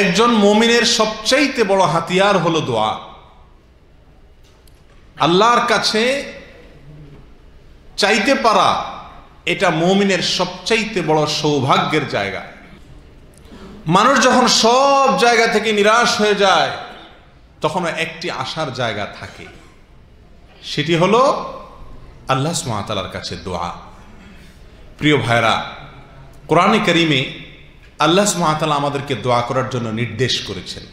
একজন মমিনের সবচাইতে বড় হাতিয়ার হলো দোয়া আল্লাহর কাছে চাইতে পারা এটা মমিনের সবচাইতে বড় সৌভাগ্যের জায়গা মানুষ যখন সব জায়গা থেকে নিরাশ হয়ে যায় তখন একটি আশার জায়গা থাকে সেটি হলো আল্লাহ সুমাতালার কাছে দোয়া প্রিয় ভাইরা কোরআনে করিমে আল্লাহ সুমাতালা আমাদেরকে দোয়া করার জন্য নির্দেশ করেছেন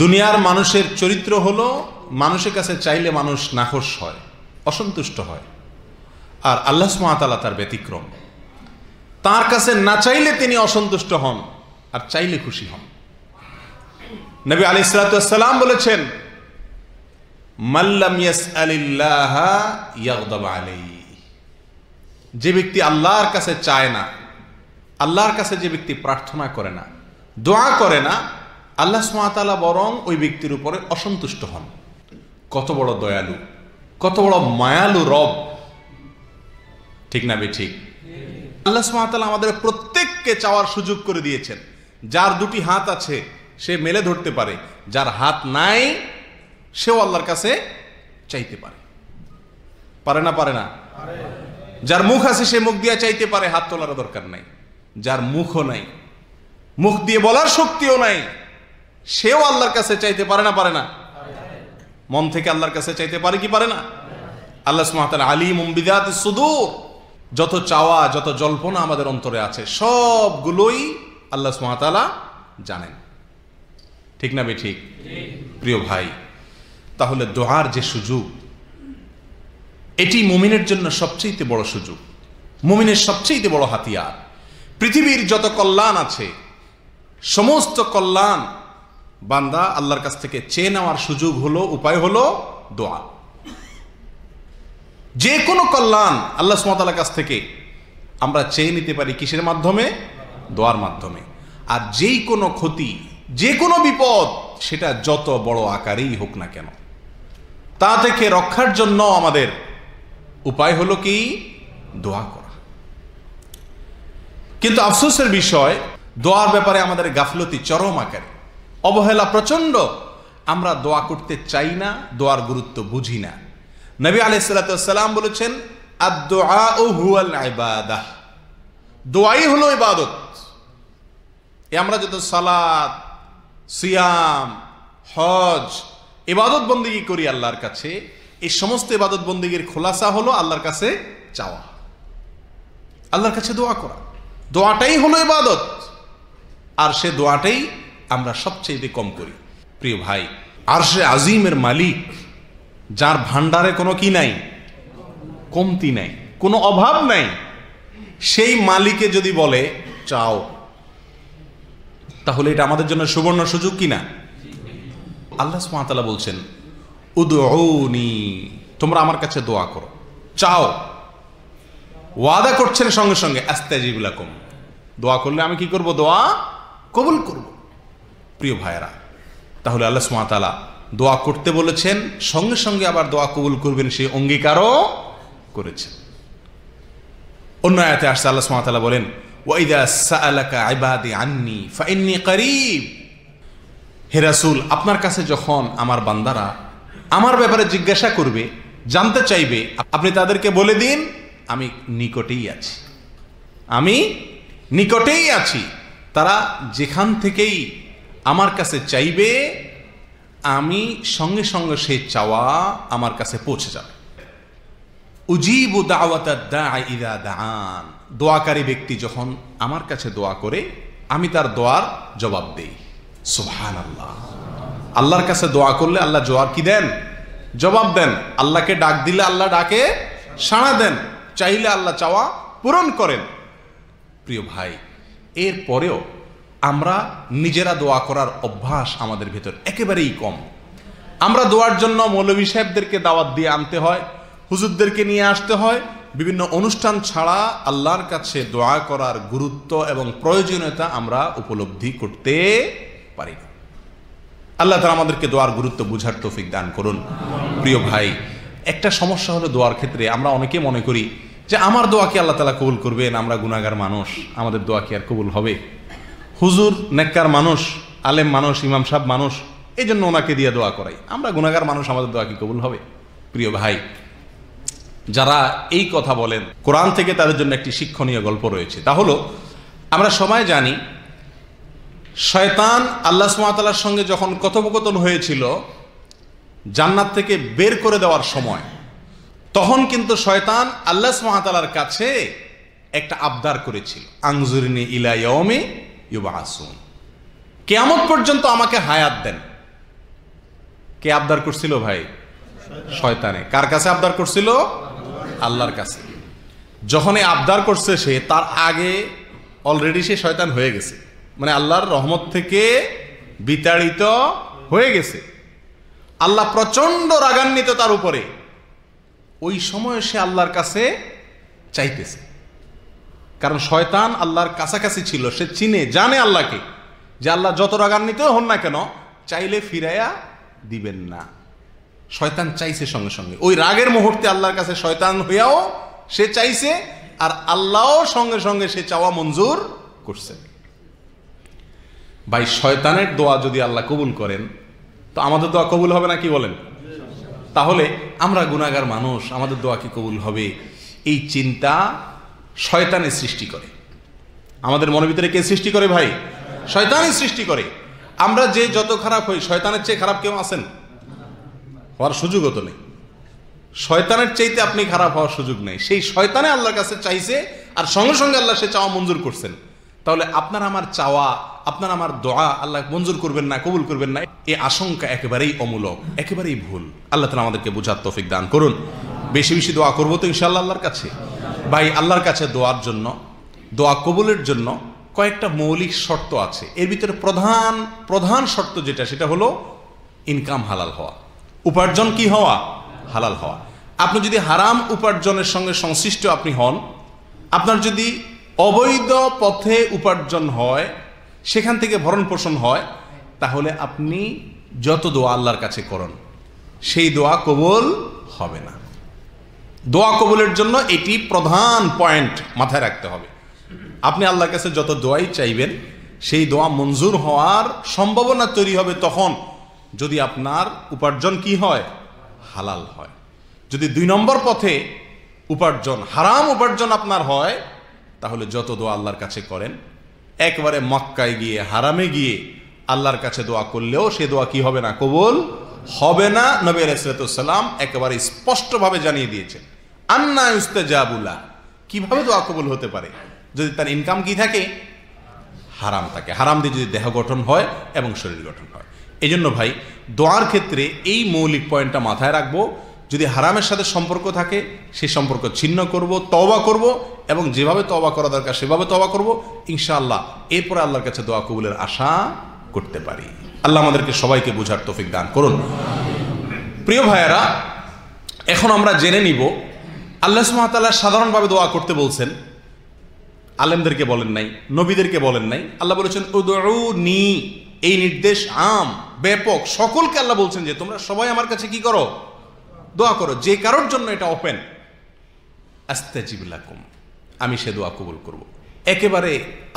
দুনিয়ার মানুষের চরিত্র হল মানুষের কাছে চাইলে মানুষ নাখোশ হয় অসন্তুষ্ট হয় আর আল্লাহ সুমাতালা তার ব্যতিক্রম তার কাছে না চাইলে তিনি অসন্তুষ্ট হন আর চাইলে খুশি হন নবী আলি সালাম বলেছেন মাল্লাম যে ব্যক্তি আল্লাহর কাছে চায় না আল্লাহর কাছে যে ব্যক্তি প্রার্থনা করে না দোয়া করে না আল্লাহ সুমাতালা বরং ওই ব্যক্তির উপরে অসন্তুষ্ট হন কত বড় দয়ালু কত বড় মায়ালু রব ঠিক না বে ঠিক আল্লাহ সুমাতালা আমাদের প্রত্যেককে চাওয়ার সুযোগ করে দিয়েছেন যার দুটি হাত আছে সে মেলে ধরতে পারে যার হাত নাই সেও আল্লাহর কাছে চাইতে পারে পারে না পারে না যার মুখ আছে সে মুখ দিয়া চাইতে পারে হাত তোলার দরকার নাই যার মুখও নাই মুখ দিয়ে বলার শক্তিও নাই সেও আল্লাহর কাছে চাইতে পারে না পারে না মন থেকে আল্লাহর কাছে চাইতে পারে কি পারে না আল্লাহ সুমাতাল আলী মুম্বিদাত সুদূর যত চাওয়া যত জল্পনা আমাদের অন্তরে আছে সবগুলোই আল্লাহ সুমাতালা জানেন ঠিক না ঠিক প্রিয় ভাই তাহলে দোহার যে সুযোগ এটি মুমিনের জন্য সবচেয়ে বড় সুযোগ মুমিনের সবচেয়ে বড় হাতিয়ার পৃথিবীর যত কল্যাণ আছে সমস্ত কল্যাণ বান্দা আল্লাহর কাছ থেকে চেয়ে নেওয়ার সুযোগ হলো উপায় হলো দোয়া যে কোনো কল্যাণ আল্লাহ সুমতালার কাছ থেকে আমরা চেয়ে নিতে পারি কিসের মাধ্যমে দোয়ার মাধ্যমে আর যেই কোনো ক্ষতি যে কোনো বিপদ সেটা যত বড় আকারেই হোক না কেন তা থেকে রক্ষার জন্য আমাদের উপায় হলো কি দোয়া করা কিন্তু আফসোসের বিষয় দোয়ার ব্যাপারে আমাদের গাফলতি চরম আকারে অবহেলা প্রচণ্ড আমরা দোয়া করতে চাই না দোয়ার গুরুত্ব বুঝি না নবী আলাইসাল্লাম বলেছেন দোয়াই হলো ইবাদত এ আমরা যত সালাদ সিয়াম হজ ইবাদত বন্দিগি করি আল্লাহর কাছে এই সমস্ত ইবাদত বন্দিগির খোলাসা হলো আল্লাহর কাছে চাওয়া আল্লাহর কাছে দোয়া করা দোয়াটাই হলো ইবাদত আর সে দোয়াটাই আমরা সবচেয়ে কম করি প্রিয় ভাই আর সে আজিমের মালিক যার ভান্ডারে কোনো কি নাই কমতি নাই কোনো অভাব নাই সেই মালিকে যদি বলে চাও তাহলে এটা আমাদের জন্য সুবর্ণ সুযোগ কিনা আল্লাহ সুমাতালা বলছেন উদৌনি তোমরা আমার কাছে দোয়া করো চাও ওয়াদা করছেন সঙ্গে সঙ্গে আস্তাজিবুলা কম দোয়া করলে আমি কি করব দোয়া কবুল করব প্রিয় ভাইয়েরা তাহলে আল্লাহ সুমাতালা দোয়া করতে বলেছেন সঙ্গে সঙ্গে আবার দোয়া কবুল করবেন সেই অঙ্গীকারও করেছেন অন্য আয়াতে আসছে আল্লাহ সুমাতালা বলেন হে রাসুল আপনার কাছে যখন আমার বান্দারা আমার ব্যাপারে জিজ্ঞাসা করবে জানতে চাইবে আপনি তাদেরকে বলে দিন আমি নিকটেই আছি আমি নিকটেই আছি তারা যেখান থেকেই আমার কাছে চাইবে আমি সঙ্গে সঙ্গে সেই চাওয়া আমার কাছে পৌঁছে যাবে উজিবু দাওয়াতান দোয়াকারী ব্যক্তি যখন আমার কাছে দোয়া করে আমি তার দোয়ার জবাব দেই সুহান আল্লাহ আল্লাহর কাছে দোয়া করলে আল্লাহ জোয়ার কি দেন জবাব দেন আল্লাহকে ডাক দিলে আল্লাহ ডাকে সাড়া দেন চাইলে আল্লাহ চাওয়া পূরণ করেন প্রিয় ভাই এর পরেও আমরা নিজেরা দোয়া করার অভ্যাস আমাদের ভেতর একেবারেই কম আমরা দোয়ার জন্য মৌলভী সাহেবদেরকে দাওয়াত দিয়ে আনতে হয় হুজুরদেরকে নিয়ে আসতে হয় বিভিন্ন অনুষ্ঠান ছাড়া আল্লাহর কাছে দোয়া করার গুরুত্ব এবং প্রয়োজনীয়তা আমরা উপলব্ধি করতে পারি আল্লাহ তারা আমাদেরকে দোয়ার গুরুত্ব বুঝার তৌফিক দান করুন প্রিয় ভাই একটা সমস্যা হলো দোয়ার ক্ষেত্রে আমরা অনেকে মনে করি যে আমার দোয়া কি আল্লাহ তালা কবুল করবেন আমরা গুণাগার মানুষ আমাদের দোয়া কি আর কবুল হবে হুজুর নেককার মানুষ আলেম মানুষ ইমাম সাহ মানুষ এই জন্য ওনাকে দিয়ে দোয়া করাই আমরা গুণাগার মানুষ আমাদের দোয়া কি কবুল হবে প্রিয় ভাই যারা এই কথা বলেন কোরআন থেকে তাদের জন্য একটি শিক্ষণীয় গল্প রয়েছে তা হলো আমরা সবাই জানি শয়তান আল্লাহ সুমাতালার সঙ্গে যখন কথোপকথন হয়েছিল জান্নাত থেকে বের করে দেওয়ার সময় তখন কিন্তু শয়তান আল্লাহ সুহাতালার কাছে একটা আবদার করেছিল আংজুরিনি ইলায়মে ইউবাহাসুন কেয়ামত পর্যন্ত আমাকে হায়াত দেন কে আবদার করছিল ভাই শয়তানে কার কাছে আবদার করছিল আল্লাহর কাছে যখন আবদার করছে সে তার আগে অলরেডি সে শয়তান হয়ে গেছে মানে আল্লাহর রহমত থেকে বিতাড়িত হয়ে গেছে আল্লাহ প্রচণ্ড রাগান্বিত তার উপরে ওই সময় সে আল্লাহর কাছে চাইতেছে কারণ শয়তান আল্লাহর কাছাকাছি ছিল সে চিনে জানে আল্লাহকে যে আল্লাহ যত রাগান্বিত হন না কেন চাইলে ফিরাইয়া দিবেন না শয়তান চাইছে সঙ্গে সঙ্গে ওই রাগের মুহূর্তে আল্লাহর কাছে শয়তান হইয়াও সে চাইছে আর আল্লাহও সঙ্গে সঙ্গে সে চাওয়া মঞ্জুর করছে ভাই শয়তানের দোয়া যদি আল্লাহ কবুল করেন তো আমাদের দোয়া কবুল হবে না কি বলেন তাহলে আমরা গুণাগার মানুষ আমাদের দোয়া কি কবুল হবে এই চিন্তা শয়তানের সৃষ্টি করে আমাদের মনের ভিতরে কে সৃষ্টি করে ভাই শয়তানের সৃষ্টি করে আমরা যে যত খারাপ হই শয়তানের চেয়ে খারাপ কেউ আছেন হওয়ার সুযোগও তো নেই শয়তানের চাইতে আপনি খারাপ হওয়ার সুযোগ নেই সেই শয়তানে আল্লাহর কাছে চাইছে আর সঙ্গে সঙ্গে আল্লাহ সে চাওয়া মঞ্জুর করছেন তাহলে আপনার আমার চাওয়া আপনার আমার দোয়া আল্লাহ মঞ্জুর করবেন না কবুল করবেন না এই আশঙ্কা একেবারেই অমূলক একেবারেই ভুল আল্লাহ তালা আমাদেরকে বোঝার তফিক দান করুন বেশি বেশি দোয়া করবো তো ইনশাল্লাহ আল্লাহর কাছে ভাই আল্লাহর কাছে দোয়ার জন্য দোয়া কবুলের জন্য কয়েকটা মৌলিক শর্ত আছে এর ভিতরে প্রধান প্রধান শর্ত যেটা সেটা হলো ইনকাম হালাল হওয়া উপার্জন কি হওয়া হালাল হওয়া আপনি যদি হারাম উপার্জনের সঙ্গে সংশ্লিষ্ট আপনি হন আপনার যদি অবৈধ পথে উপার্জন হয় সেখান থেকে ভরণ পোষণ হয় হ্যাঁ। তাহলে আপনি যত দোয়া আল্লাহর কাছে করুন সেই দোয়া কবল হবে না দোয়া কবলের জন্য এটি প্রধান পয়েন্ট মাথায় রাখতে হবে আপনি আল্লাহর কাছে যত দোয়াই চাইবেন সেই দোয়া মঞ্জুর হওয়ার সম্ভাবনা তৈরি হবে তখন যদি আপনার উপার্জন কি হয় হালাল হয় যদি দুই নম্বর পথে উপার্জন হারাম উপার্জন আপনার হয় তাহলে যত দোয়া আল্লাহর কাছে করেন একবারে মক্কায় গিয়ে হারামে গিয়ে আল্লাহর কাছে দোয়া করলেও সে দোয়া কি হবে না কবুল হবে না নবী আলাইসালাম একেবারে স্পষ্টভাবে জানিয়ে দিয়েছেন আন্না ইস্তেজাবুলা কিভাবে দোয়া কবুল হতে পারে যদি তার ইনকাম কি থাকে হারাম থাকে হারাম দিয়ে যদি দেহ গঠন হয় এবং শরীর গঠন হয় এজন্য ভাই দোয়ার ক্ষেত্রে এই মৌলিক পয়েন্টটা মাথায় রাখবো যদি হারামের সাথে সম্পর্ক থাকে সেই সম্পর্ক ছিন্ন করব তবা করব এবং যেভাবে তবা করা দরকার সেভাবে তবা করব ইনশাআল্লাহ এরপরে আল্লাহর কাছে দোয়া কবুলের আশা করতে পারি আল্লাহ আমাদেরকে সবাইকে বোঝার তফিক দান করুন প্রিয় ভাইয়ারা এখন আমরা জেনে নিব আল্লাহ সুমাতাল্লাহ সাধারণভাবে দোয়া করতে বলছেন আলেমদেরকে বলেন নাই নবীদেরকে বলেন নাই আল্লাহ বলেছেন নি এই নির্দেশ আম ব্যাপক সকলকে আল্লাহ বলছেন যে তোমরা সবাই আমার কাছে কি করো দোয়া করো যে কারোর জন্য এটা ওপেন আস্তে জিবিলাকুম আমি সে দোয়া কবুল করব। একেবারে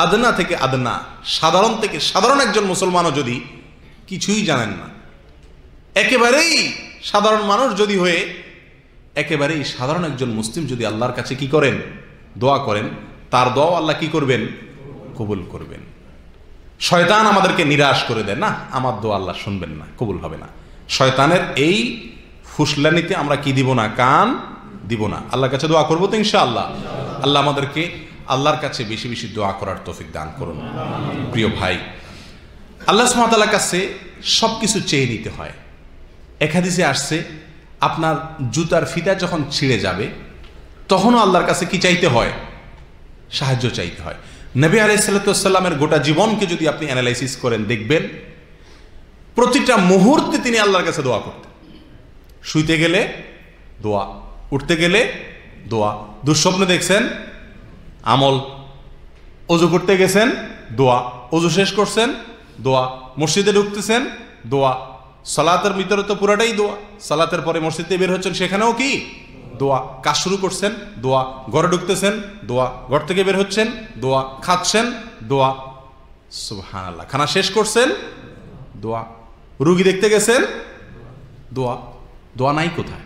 আদনা থেকে আদনা সাধারণ থেকে সাধারণ একজন মুসলমানও যদি কিছুই জানেন না একেবারেই সাধারণ মানুষ যদি হয়ে একেবারেই সাধারণ একজন মুসলিম যদি আল্লাহর কাছে কি করেন দোয়া করেন তার দোয়া আল্লাহ কি করবেন কবুল করবেন শয়তান আমাদেরকে নিরাশ করে দেয় না আমার দোয়া আল্লাহ শুনবেন না কবুল হবে না শয়তানের এই ফুসলানিতে আমরা কি দিব না কান দিব না আল্লাহর কাছে দোয়া করবো তো ইনশাআল্লাহ আল্লাহ আমাদেরকে আল্লাহর কাছে বেশি বেশি দোয়া করার তৌফিক দান করুন প্রিয় ভাই আল্লাহ সুমাতালার কাছে সব কিছু চেয়ে নিতে হয় একাদিসে আসছে আপনার জুতার ফিতা যখন ছিঁড়ে যাবে তখনও আল্লাহর কাছে কি চাইতে হয় সাহায্য চাইতে হয় নবী সাল্লাসাল্লামের গোটা জীবনকে যদি আপনি অ্যানালাইসিস করেন দেখবেন প্রতিটা মুহূর্তে তিনি আল্লাহর কাছে দোয়া করতেন শুইতে গেলে দোয়া উঠতে গেলে দোয়া দুঃস্বপ্ন দেখছেন আমল অজু করতে গেছেন দোয়া অজু শেষ করছেন দোয়া মসজিদে ঢুকতেছেন দোয়া সালাতের ভিতরে তো পুরাটাই দোয়া সালাতের পরে মসজিদে বের হচ্ছেন সেখানেও কি দোয়া কাজ শুরু করছেন দোয়া ঘরে ঢুকতেছেন দোয়া ঘর থেকে বের হচ্ছেন দোয়া খাচ্ছেন দোয়া সুহানাল্লাহ খানা শেষ করছেন দোয়া রুগী দেখতে গেছেন দোয়া দোয়া নাই কোথায়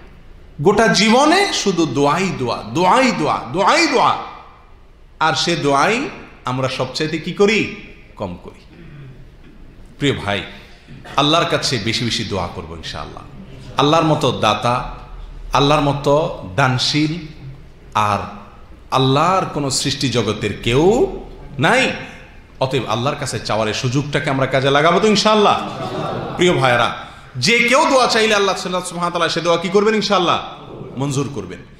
গোটা জীবনে শুধু দোয়াই দোয়া দোয়াই দোয়া দোয়াই দোয়া আর সে দোয়াই আমরা সবচাইতে কি করি কম করি প্রিয় ভাই আল্লাহর কাছে বেশি বেশি দোয়া করবো ইনশাআল্লাহ আল্লাহর মতো দাতা আল্লাহর মতো দানশীল আর আল্লাহর কোনো সৃষ্টি জগতের কেউ নাই অতএব আল্লাহর কাছে চাওয়ার সুযোগটাকে আমরা কাজে লাগাবো তো ইনশাআল্লাহ প্রিয় ভাইরা যে কেউ দোয়া চাইলে আল্লাহ সাল্লাহ সুহামতাল্লাহ সে দোয়া কি করবেন ইনশাল্লাহ মঞ্জুর করবেন